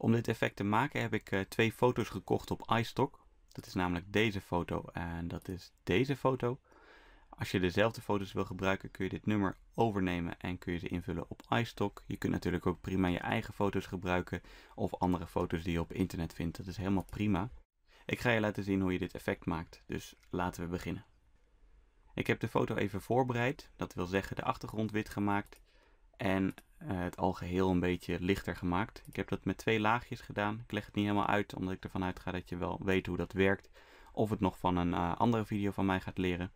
Om dit effect te maken heb ik eh, twee foto's gekocht op iStock. Dat is namelijk deze foto en dat is deze foto. Als je dezelfde foto's wil gebruiken kun je dit nummer overnemen en kun je ze invullen op iStock. Je kunt natuurlijk ook prima je eigen foto's gebruiken of andere foto's die je op internet vindt. Dat is helemaal prima. Ik ga je laten zien hoe je dit effect maakt, dus laten we beginnen. Ik heb de foto even voorbereid, dat wil zeggen de achtergrond wit gemaakt en eh, het algeheel een beetje lichter gemaakt. Ik heb dat met twee laagjes gedaan. Ik leg het niet helemaal uit, omdat ik ervan uitga dat je wel weet hoe dat werkt. Of het nog van een eh, andere video van mij gaat leren.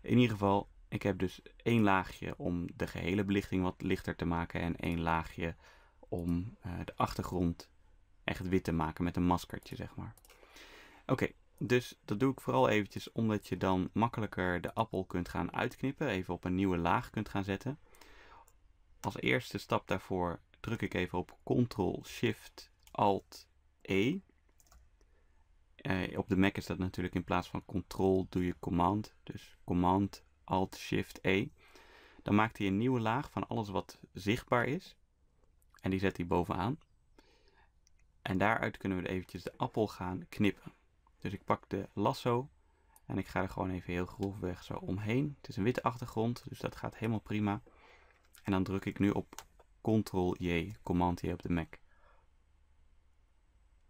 In ieder geval, ik heb dus één laagje om de gehele belichting wat lichter te maken. En één laagje om eh, de achtergrond echt wit te maken met een maskertje, zeg maar. Oké, dus dat doe ik vooral eventjes omdat je dan makkelijker de appel kunt gaan uitknippen. Even op een nieuwe laag kunt gaan zetten. Als eerste stap daarvoor druk ik even op Ctrl-Shift-Alt-E. Eh, op de Mac is dat natuurlijk in plaats van Ctrl doe je Command. Dus Command-Alt-Shift-E. Dan maakt hij een nieuwe laag van alles wat zichtbaar is. En die zet hij bovenaan. En daaruit kunnen we eventjes de appel gaan knippen. Dus ik pak de lasso en ik ga er gewoon even heel grof zo omheen. Het is een witte achtergrond, dus dat gaat helemaal prima. En dan druk ik nu op Ctrl-J, Command-J op de Mac.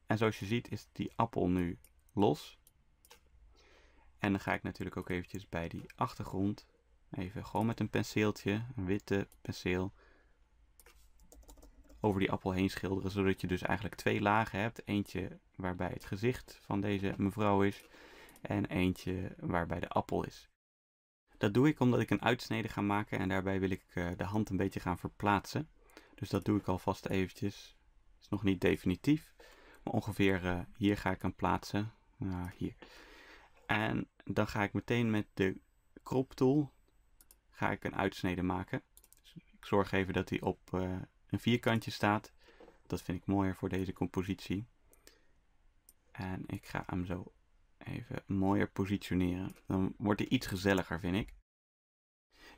En zoals je ziet is die appel nu los. En dan ga ik natuurlijk ook eventjes bij die achtergrond. Even gewoon met een penseeltje, een witte penseel. Over die appel heen schilderen. Zodat je dus eigenlijk twee lagen hebt. Eentje waarbij het gezicht van deze mevrouw is. En eentje waarbij de appel is. Dat doe ik omdat ik een uitsnede ga maken en daarbij wil ik eh, de hand een beetje gaan verplaatsen. Dus dat doe ik alvast eventjes. Is nog niet definitief, maar ongeveer eh, hier ga ik hem plaatsen. Nou, hier. En dan ga ik meteen met de crop tool ga ik een uitsnede maken. Dus ik zorg even dat hij op eh, een vierkantje staat. Dat vind ik mooier voor deze compositie. En ik ga hem zo even mooier positioneren. Dan wordt hij iets gezelliger, vind ik.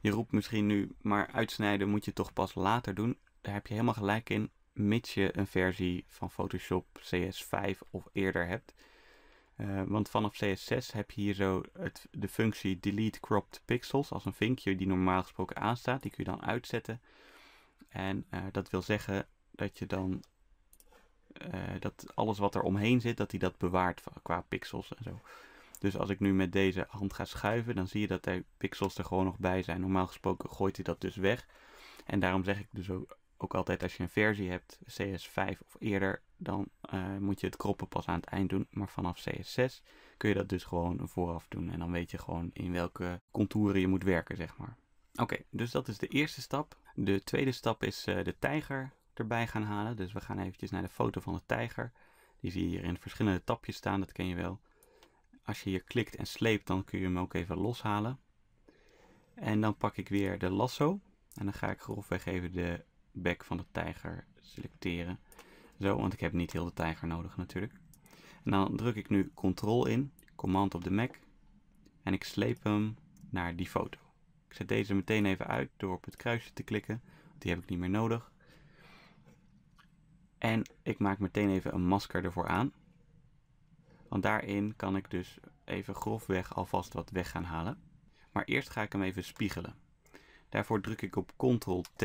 Je roept misschien nu, maar uitsnijden moet je toch pas later doen. Daar heb je helemaal gelijk in, mits je een versie van Photoshop CS5 of eerder hebt. Eh, want vanaf CS6 heb je hier zo het, de functie Delete Cropped Pixels als een vinkje die normaal gesproken aanstaat. Die kun je dan uitzetten. En eh, dat wil zeggen dat je dan eh, dat alles wat er omheen zit, dat hij dat bewaart qua pixels en zo. Dus als ik nu met deze hand ga schuiven, dan zie je dat er pixels er gewoon nog bij zijn. Normaal gesproken gooit hij dat dus weg. En daarom zeg ik dus ook, altijd als je een versie hebt, CS5 of eerder, dan eh, moet je het kroppen pas aan het eind doen. Maar vanaf CS6 kun je dat dus gewoon vooraf doen. En dan weet je gewoon in welke contouren je moet werken, zeg maar. Oké, dus dat is de eerste stap. De tweede stap is eh, de tijger erbij gaan halen. Dus we gaan eventjes naar de foto van de tijger. Die zie je hier in verschillende tapjes staan, dat ken je wel. Als je hier klikt en sleept, dan kun je hem ook even loshalen. En dan pak ik weer de lasso. En dan ga ik grofweg even de bek van de tijger selecteren. Zo, want ik heb niet heel de tijger nodig natuurlijk. En dan druk ik nu Ctrl in, Command op de Mac. En ik sleep hem naar die foto. Ik zet deze meteen even uit door op het kruisje te klikken. Die heb ik niet meer nodig. En ik maak meteen even een masker ervoor aan. Want daarin kan ik dus even grofweg alvast wat weg gaan halen. Maar eerst ga ik hem even spiegelen. Daarvoor druk ik op Ctrl-T.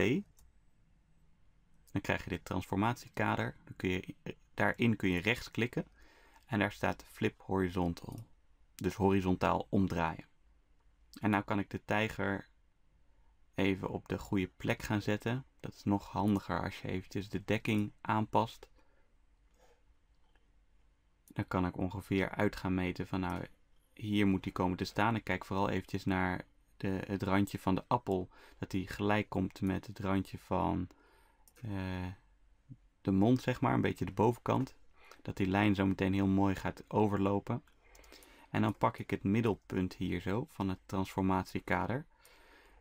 Dan krijg je dit transformatiekader. Dan kun je, eh, daarin kun je rechts klikken. En daar staat flip horizontal. Dus horizontaal omdraaien. En nou kan ik de tijger even op de goede plek gaan zetten. Dat is nog handiger als je eventjes de dekking aanpast. Dan kan ik ongeveer uit gaan meten van nou, hier moet die komen te staan. Ik kijk vooral eventjes naar de, het randje van de appel. Dat die gelijk komt met het randje van eh, de mond, zeg maar. Een beetje de bovenkant. Dat die lijn zo meteen heel mooi gaat overlopen. En dan pak ik het middelpunt hier zo van het transformatiekader.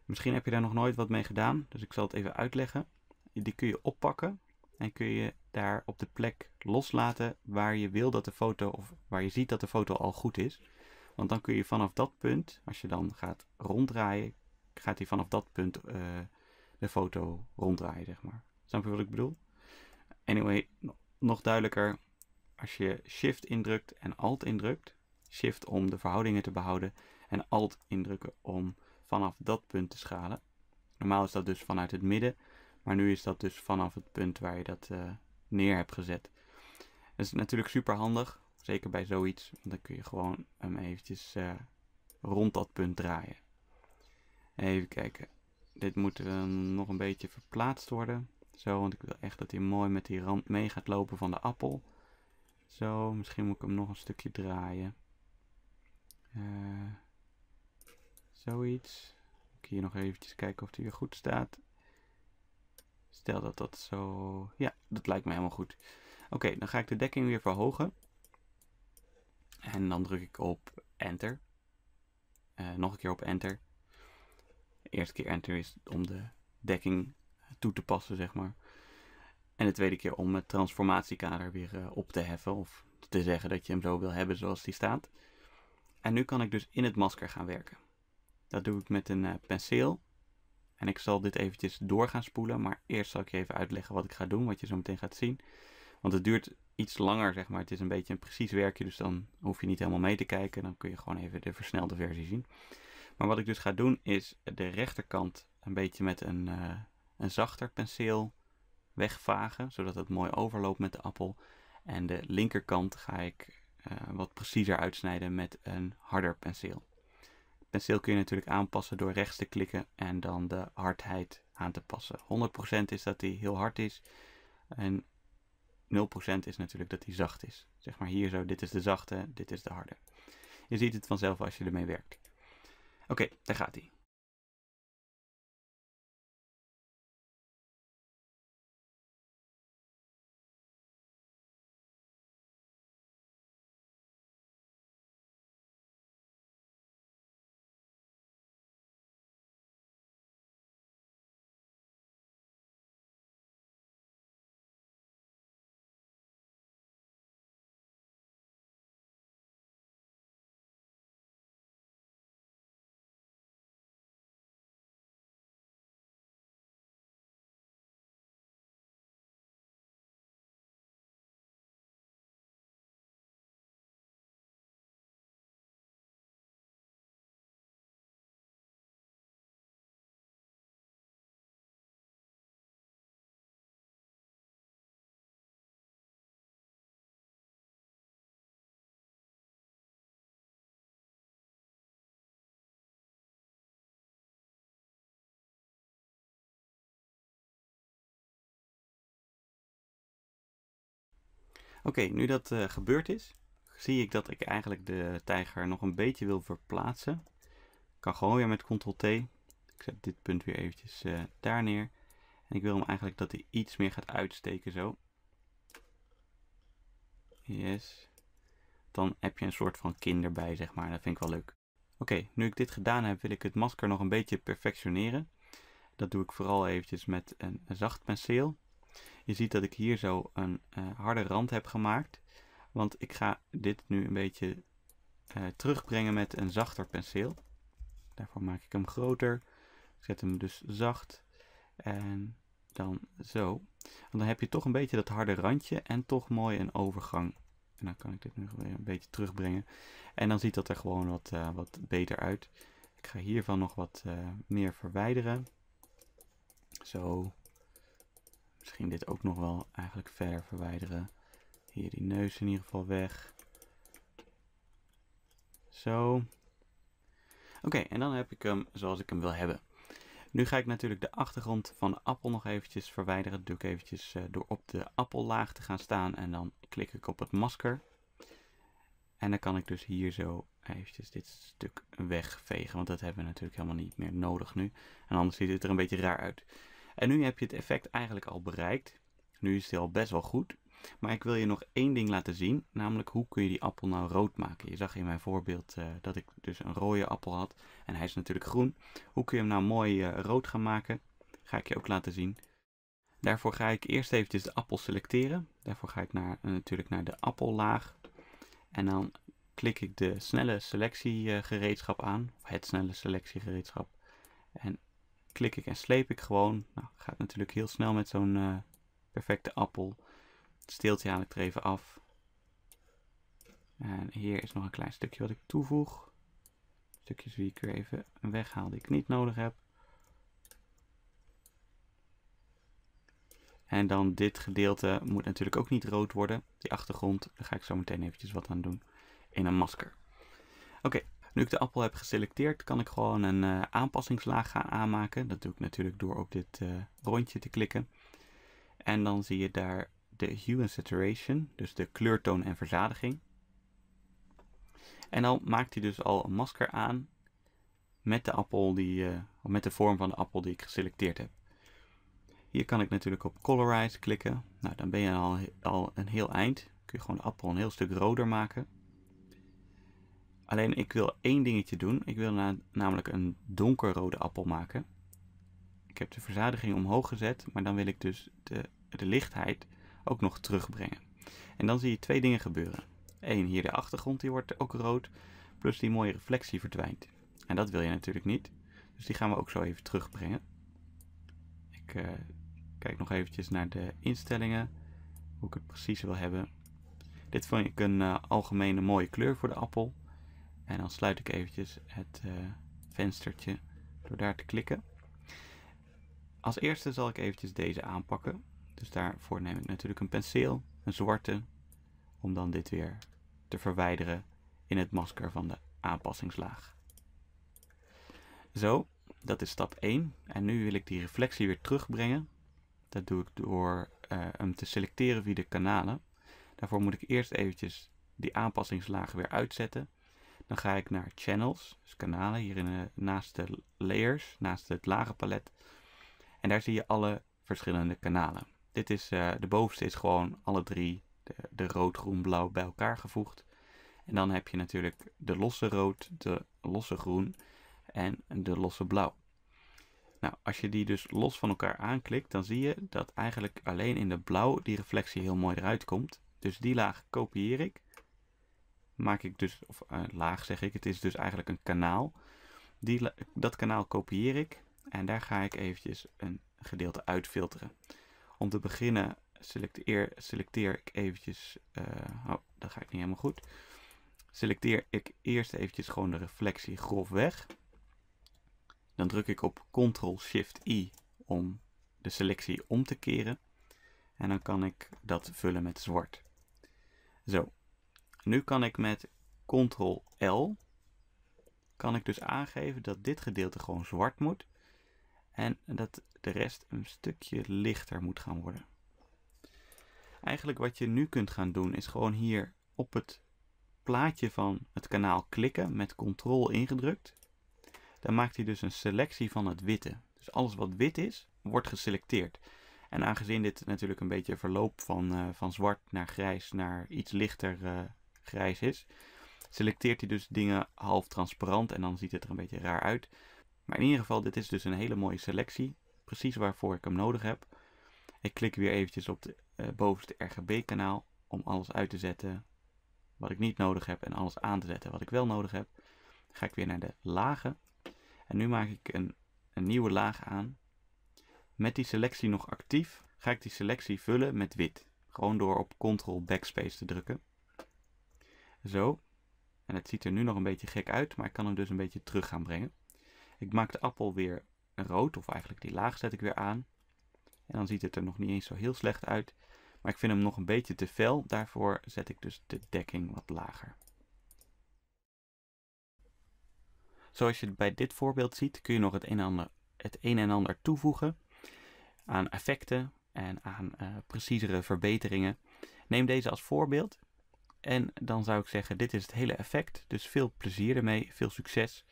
Misschien heb je daar nog nooit wat mee gedaan, dus ik zal het even uitleggen. Die kun je oppakken en kun je daar op de plek loslaten waar je wil dat de foto of waar je ziet dat de foto al goed is. Want dan kun je vanaf dat punt, als je dan gaat ronddraaien, gaat hij vanaf dat punt eh, de foto ronddraaien, zeg maar. Snap je wat ik bedoel? Anyway, nog duidelijker, als je Shift indrukt en Alt indrukt, Shift om de verhoudingen te behouden en Alt indrukken om vanaf dat punt te schalen. Normaal is dat dus vanuit het midden, maar nu is dat dus vanaf het punt waar je dat eh, neer hebt gezet. Dat is natuurlijk super handig, zeker bij zoiets, want dan kun je gewoon hem eventjes eh, rond dat punt draaien. Even kijken, dit moet uh, nog een beetje verplaatst worden. Zo, want ik wil echt dat hij mooi met die rand mee gaat lopen van de appel. Zo, misschien moet ik hem nog een stukje draaien. Eh Zoiets. Ik hier nog eventjes kijken of die weer goed staat. Stel dat dat zo... Ja, dat lijkt me helemaal goed. Oké, dan ga ik de dekking weer verhogen. En dan druk ik op Enter. Eh, nog een keer op Enter. De eerste keer Enter is om de dekking toe te passen, zeg maar. En de tweede keer om het transformatiekader weer eh, op te heffen. Of te zeggen dat je hem zo wil hebben zoals die staat. En nu kan ik dus in het masker gaan werken. Dat doe ik met een eh, penseel. En ik zal dit eventjes door gaan spoelen, maar eerst zal ik je even uitleggen wat ik ga doen, wat je zo meteen gaat zien. Want het duurt iets langer, zeg maar. Het is een beetje een precies werkje, dus dan hoef je niet helemaal mee te kijken. Dan kun je gewoon even de versnelde versie zien. Maar wat ik dus ga doen is de rechterkant een beetje met een, eh, een zachter penseel wegvagen, zodat het mooi overloopt met de appel. En de linkerkant ga ik eh, wat preciezer uitsnijden met een harder penseel. Penseel kun je natuurlijk aanpassen door rechts te klikken en dan de hardheid aan te passen. 100% is dat hij heel hard is en 0% is natuurlijk dat hij zacht is. Zeg maar hier zo, dit is de zachte, dit is de harde. Je ziet het vanzelf als je ermee werkt. Oké, daar gaat hij. Oké, nu dat eh, gebeurd is, zie ik dat ik eigenlijk de tijger nog een beetje wil verplaatsen. Ik kan gewoon weer met ctrl-t. Ik zet dit punt weer eventjes uh, daar neer. En ik wil hem eigenlijk dat hij iets meer gaat uitsteken zo. Yes. Dan heb je een soort van kinder erbij, zeg maar. Dat vind ik wel leuk. Oké, nu ik dit gedaan heb, wil ik het masker nog een beetje perfectioneren. Dat doe ik vooral eventjes met een zacht penseel. Je ziet dat ik hier zo een eh, harde rand heb gemaakt. Want ik ga dit nu een beetje eh, terugbrengen met een zachter penseel. Daarvoor maak ik hem groter. Ik zet hem dus zacht. En dan zo. Want dan heb je toch een beetje dat harde randje en toch mooi een overgang. En dan kan ik dit nu weer een beetje terugbrengen. En dan ziet dat er gewoon wat, eh, wat beter uit. Ik ga hiervan nog wat meer verwijderen. Zo. Misschien dit ook nog wel eigenlijk verder verwijderen. Hier die neus in ieder geval weg. Zo. Oké, en dan heb ik hem zoals ik hem wil hebben. Nu ga ik natuurlijk de achtergrond van de appel nog eventjes verwijderen. Dat doe ik eventjes eh, door op de appellaag te gaan staan en dan klik ik op het masker. En dan kan ik dus hier zo eventjes dit stuk wegvegen, want dat hebben we natuurlijk helemaal niet meer nodig nu. En anders ziet het er een beetje raar uit. En nu heb je het effect eigenlijk al bereikt. Nu is het al best wel goed. Maar ik wil je nog één ding laten zien, namelijk hoe kun je die appel nou rood maken. Je zag in mijn voorbeeld eh, dat ik dus een rode appel had en hij is natuurlijk groen. Hoe kun je hem nou mooi eh, rood gaan maken? Ga ik je ook laten zien. Daarvoor ga ik eerst eventjes de appel selecteren. Daarvoor ga ik naar, eh, natuurlijk naar de appellaag. En dan klik ik de snelle selectiegereedschap aan, of het snelle selectiegereedschap. En klik ik en sleep ik gewoon. Nou, gaat natuurlijk heel snel met zo'n eh, perfecte appel. Het steeltje haal ik er even af. En hier is nog een klein stukje wat ik toevoeg. Stukjes die ik weer even weghaal die ik niet nodig heb. En dan dit gedeelte moet natuurlijk ook niet rood worden. Die achtergrond, daar ga ik zo meteen eventjes wat aan doen. In een masker. Oké, nu ik de appel heb geselecteerd, kan ik gewoon een eh, aanpassingslaag gaan aanmaken. Dat doe ik natuurlijk door op dit eh, rondje te klikken. En dan zie je daar de hue en saturation, dus de kleurtoon en verzadiging. En dan maakt hij dus al een masker aan met de, appel die, eh, met de vorm van de appel die ik geselecteerd heb. Hier kan ik natuurlijk op Colorize klikken. Nou, dan ben je al, al een heel eind. Kun je gewoon de appel een heel stuk roder maken. Alleen ik wil één dingetje doen. Ik wil namelijk een donkerrode appel maken. Ik heb de verzadiging omhoog gezet, maar dan wil ik dus de, de lichtheid ook nog terugbrengen. En dan zie je twee dingen gebeuren. Eén, hier de achtergrond die wordt ook rood, plus die mooie reflectie verdwijnt. En dat wil je natuurlijk niet, dus die gaan we ook zo even terugbrengen. Ik eh, kijk nog eventjes naar de instellingen, hoe ik het precies wil hebben. Dit vond ik een eh, algemene mooie kleur voor de appel. En dan sluit ik eventjes het eh, venstertje door daar te klikken. Als eerste zal ik eventjes deze aanpakken. Dus daarvoor neem ik natuurlijk een penseel, een zwarte, om dan dit weer te verwijderen in het masker van de aanpassingslaag. Zo, dat is stap 1. En nu wil ik die reflectie weer terugbrengen. Dat doe ik door eh, hem te selecteren via de kanalen. Daarvoor moet ik eerst eventjes die aanpassingslagen weer uitzetten. Dan ga ik naar channels, dus kanalen, hier in, eh, naast de layers, naast het lage palet. En daar zie je alle verschillende kanalen. Dit is, eh, de bovenste is gewoon alle drie, de, de rood, groen, blauw, bij elkaar gevoegd. En dan heb je natuurlijk de losse rood, de losse groen en de losse blauw. Nou, als je die dus los van elkaar aanklikt, dan zie je dat eigenlijk alleen in de blauw die reflectie heel mooi eruit komt. Dus die laag kopieer ik maak ik dus, of eh, laag zeg ik, het is dus eigenlijk een kanaal. Die, dat kanaal kopieer ik en daar ga ik eventjes een gedeelte uitfilteren. Om te beginnen selecteer, selecteer ik eventjes, uh, oh, dat ga ik niet helemaal goed. Selecteer ik eerst eventjes gewoon de reflectie grof weg. Dan druk ik op Ctrl-Shift-I om de selectie om te keren. En dan kan ik dat vullen met zwart. Zo, nu kan ik met Ctrl-L kan ik dus aangeven dat dit gedeelte gewoon zwart moet. En dat de rest een stukje lichter moet gaan worden. Eigenlijk wat je nu kunt gaan doen is gewoon hier op het plaatje van het kanaal klikken met Ctrl ingedrukt. Dan maakt hij dus een selectie van het witte. Dus alles wat wit is, wordt geselecteerd. En aangezien dit natuurlijk een beetje verloop van, eh, van zwart naar grijs naar iets lichter eh, grijs is, selecteert hij dus dingen half transparant en dan ziet het er een beetje raar uit. Maar in ieder geval, dit is dus een hele mooie selectie, precies waarvoor ik hem nodig heb. Ik klik weer eventjes op de eh, bovenste RGB kanaal om alles uit te zetten wat ik niet nodig heb en alles aan te zetten wat ik wel nodig heb. ga ik weer naar de lagen en nu maak ik een, een nieuwe laag aan. Met die selectie nog actief ga ik die selectie vullen met wit. Gewoon door op Ctrl Backspace te drukken. Zo. En het ziet er nu nog een beetje gek uit, maar ik kan hem dus een beetje terug gaan brengen. Ik maak de appel weer rood, of eigenlijk die laag zet ik weer aan. En dan ziet het er nog niet eens zo heel slecht uit. Maar ik vind hem nog een beetje te fel, daarvoor zet ik dus de dekking wat lager. Zoals je bij dit voorbeeld ziet, kun je nog het een en ander, het een en ander toevoegen aan effecten en aan uh, preciezere verbeteringen. Neem deze als voorbeeld en dan zou ik zeggen, dit is het hele effect. Dus veel plezier ermee, veel succes.